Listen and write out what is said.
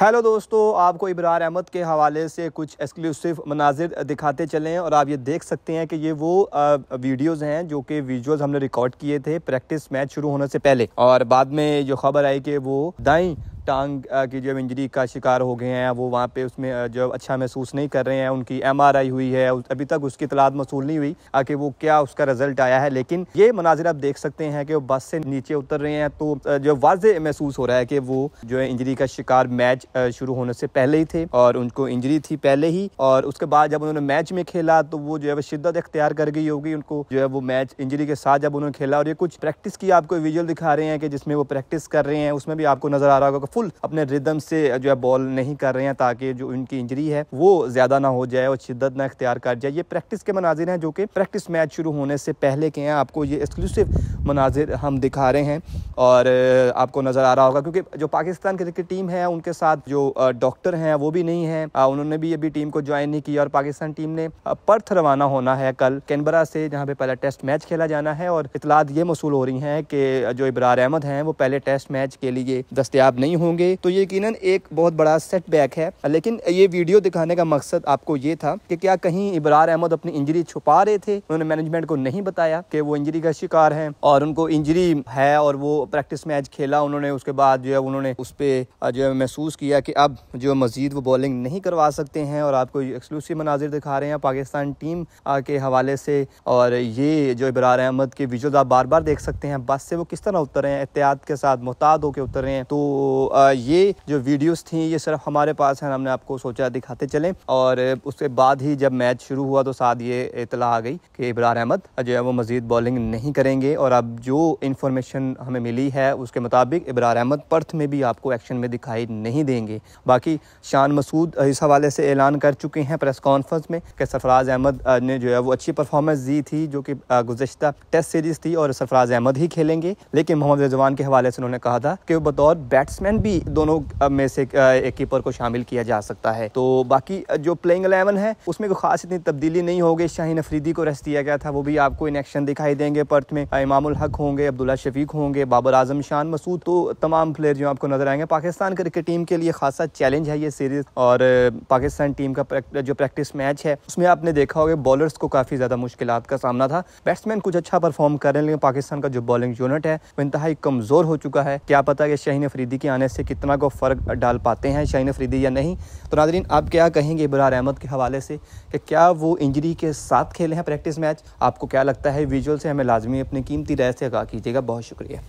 hello दोस्तों आपको इब्रार अहमद के हवाले से कुछ एक्सक्लूसिव मनाजिर दिखाते चले हैं और आप ये देख सकते हैं कि ये वो वीडियोस हैं जो कि वीडियोस हमने रिकॉर्ड किए थे प्रैक्टिस मैच शुरू होने से पहले और बाद में जो खबर आई कि वो दाई टांग की जो इंजरी का शिकार हो गए हैं वो वहाँ पे उसमें जो अच्छा महसूस नहीं कर रहे हैं उनकी एम हुई है अभी तक उसकी तलाद मसूल नहीं हुई कि वो क्या उसका रिजल्ट आया है लेकिन ये मनाजिर आप देख सकते हैं कि वो बस से नीचे उतर रहे हैं तो जो वाज महसूस हो रहा है कि वो जो है इंजरी का शिकार मैच शुरू होने से पहले ही थे और उनको इंजरी थी पहले ही और उसके बाद जब उन्होंने मैच में खेला तो वो जो है वो शिद्दत अख्तियार कर गई होगी उनको जो है वो मैच इंजरी के साथ जब उन्होंने खेला और ये कुछ प्रैक्टिस की आपको विजुअल दिखा रहे हैं कि जिसमें वो प्रैक्टिस कर रहे हैं उसमें भी आपको नजर आ रहा होगा फुल अपने रिदम से जो है बॉल नहीं कर रहे हैं ताकि जो उनकी इंजरी है वो ज़्यादा ना हो जाए और शिदत ना इख्तियार कर जाए ये प्रैक्टिस के मनाजिर हैं जो कि प्रैक्टिस मैच शुरू होने से पहले के हैं आपको ये एक्सक्लूसिव मनाजिर हम दिखा रहे हैं और आपको नज़र आ रहा होगा क्योंकि जो पाकिस्तान क्रिकेट टीम है उनके साथ जो डॉक्टर हैं वो भी नहीं है उन्होंने भी अभी टीम को ज्वाइन नहीं किया और पाकिस्तान टीम ने पर्थ रवाना होना है कल कैनबरा से जहाँ पे पहला टेस्ट मैच खेला जाना है और इतलात ये मसूल हो रही हैं कि जो इब्रार अहमद हैं वो पहले टेस्ट मैच के लिए दस्तियाब नहीं नहीं होंगे तो ये यकीन एक बहुत बड़ा सेटबैक है लेकिन ये वीडियो दिखाने का मकसद आपको ये था कि क्या कहीं इबरार अहमद अपनी इंजरी छुपा रहे थे उन्होंने मैनेजमेंट को नहीं बताया कि वो इंजरी का शिकार है और उनको इंजरी है और वो प्रैक्टिस मैच खेला उन्होंने उसके बाद जो है उन्होंने उस पर जो है महसूस किया कि अब जो मजीद वो बॉलिंग नहीं करवा सकते हैं और आपको एक्सक्लूसिव मनाजिर दिखा रहे हैं पाकिस्तान टीम के हवाले से और ये जो इबरार अहमद के विजुअल आप बार बार देख सकते हैं बस से वो किस तरह उतर रहे हैं एहतियात के साथ मुहताद होकर उतर रहे हैं तो ये जो वीडियोस थी ये सिर्फ हमारे पास हैं हमने आपको सोचा दिखाते चलें और उसके बाद ही जब मैच शुरू हुआ तो साथ ये इतला आ गई कि इबरार अहमद जो है वो मज़ीद बॉलिंग नहीं करेंगे और अब जो इन्फॉर्मेशन हमें मिली है उसके मुताबिक इबरार अहमद पर्थ में भी आपको एक्शन में दिखाई नहीं देंगे बाकी शान मसूद इस हवाले से ऐलान कर चुके हैं प्रेस कॉन्फ्रेंस में कि सरफराज अहमद ने जो है वो अच्छी परफॉर्मेंस दी थी जो कि गुजशत टेस्ट सीरीज़ थी और सरफराज अहमद ही खेलेंगे लेकिन मोहम्मद रिजवान के हवाले से उन्होंने कहा था कि वो बतौर बैट्समैन इलेवन भी दोनों में से एक कीपर को शामिल किया जा सकता है तो बाकी जो प्लेइंग अलेवन है उसमें कोई खास इतनी तब्दीली नहीं होगी शाहीन अफरीदी को रेस्ट दिया गया था वो भी आपको इन एक्शन दिखाई देंगे पर्थ में इमामुल हक होंगे अब्दुल्ला शफीक होंगे बाबर आजम शान मसूद तो तमाम प्लेयर जो आपको नजर आएंगे पाकिस्तान क्रिकेट टीम के लिए खासा चैलेंज है ये सीरीज और पाकिस्तान टीम का जो प्रैक्टिस मैच है उसमें आपने देखा होगा बॉलर्स को काफ़ी ज़्यादा मुश्किल का सामना था बैट्समैन कुछ अच्छा परफॉर्म कर रहे हैं लेकिन पाकिस्तान का जो बॉलिंग यूनिट है वो इंतहा कमज़ोर हो चुका है क्या पता कि शहीन अफरीदी के आने में से कितना को फ़र्क डाल पाते हैं शाहीन अफरीदी या नहीं तो नाजरीन आप क्या कहेंगे इबरार अहमद के हवाले से कि क्या वो इंजरी के साथ खेले हैं प्रैक्टिस मैच आपको क्या लगता है विजुअल से हमें लाजमी अपनी कीमती राय से आगा कीजिएगा बहुत शुक्रिया